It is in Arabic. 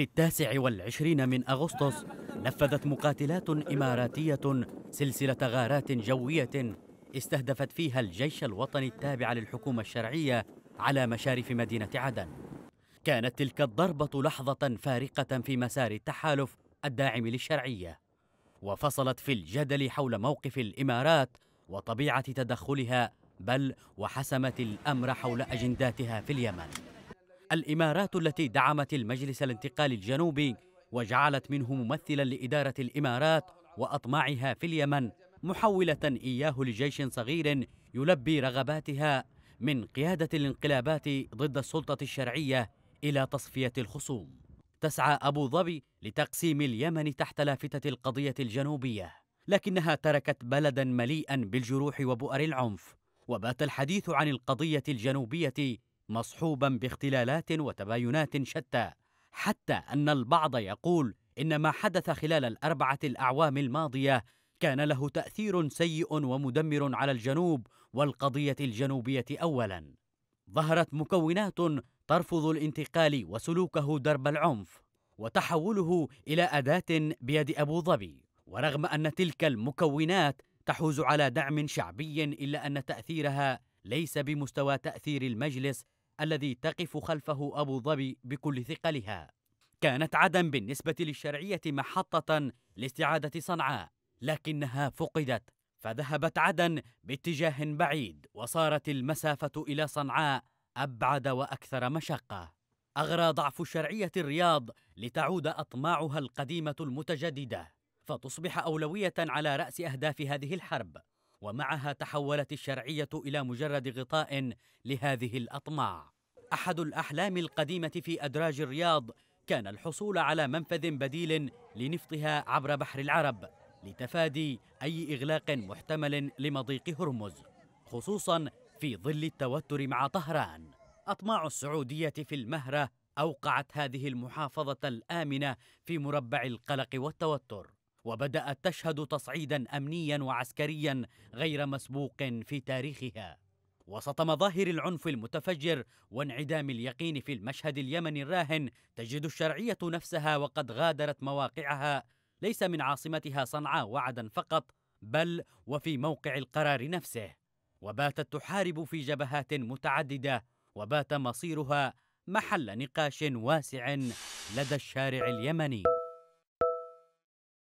في التاسع والعشرين من أغسطس نفذت مقاتلات إماراتية سلسلة غارات جوية استهدفت فيها الجيش الوطني التابع للحكومة الشرعية على مشارف مدينة عدن كانت تلك الضربة لحظة فارقة في مسار التحالف الداعم للشرعية وفصلت في الجدل حول موقف الإمارات وطبيعة تدخلها بل وحسمت الأمر حول أجنداتها في اليمن الإمارات التي دعمت المجلس الانتقالي الجنوبي وجعلت منه ممثلا لإدارة الإمارات وأطماعها في اليمن محولة إياه لجيش صغير يلبي رغباتها من قيادة الانقلابات ضد السلطة الشرعية إلى تصفية الخصوم تسعى أبو ظبي لتقسيم اليمن تحت لافتة القضية الجنوبية لكنها تركت بلدا مليئا بالجروح وبؤر العنف وبات الحديث عن القضية الجنوبية مصحوبا باختلالات وتباينات شتى حتى ان البعض يقول ان ما حدث خلال الاربعه الاعوام الماضيه كان له تاثير سيء ومدمر على الجنوب والقضيه الجنوبيه اولا ظهرت مكونات ترفض الانتقال وسلوكه درب العنف وتحوله الى اداه بيد ابو ظبي ورغم ان تلك المكونات تحوز على دعم شعبي الا ان تاثيرها ليس بمستوى تاثير المجلس الذي تقف خلفه أبو ظبي بكل ثقلها كانت عدن بالنسبة للشرعية محطة لاستعادة صنعاء لكنها فقدت فذهبت عدن باتجاه بعيد وصارت المسافة إلى صنعاء أبعد وأكثر مشقة أغرى ضعف شرعية الرياض لتعود أطماعها القديمة المتجددة فتصبح أولوية على رأس أهداف هذه الحرب ومعها تحولت الشرعيه الى مجرد غطاء لهذه الاطماع احد الاحلام القديمه في ادراج الرياض كان الحصول على منفذ بديل لنفطها عبر بحر العرب لتفادي اي اغلاق محتمل لمضيق هرمز خصوصا في ظل التوتر مع طهران اطماع السعوديه في المهره اوقعت هذه المحافظه الامنه في مربع القلق والتوتر وبدات تشهد تصعيدا امنيا وعسكريا غير مسبوق في تاريخها وسط مظاهر العنف المتفجر وانعدام اليقين في المشهد اليمني الراهن تجد الشرعيه نفسها وقد غادرت مواقعها ليس من عاصمتها صنعاء وعدا فقط بل وفي موقع القرار نفسه وباتت تحارب في جبهات متعدده وبات مصيرها محل نقاش واسع لدى الشارع اليمني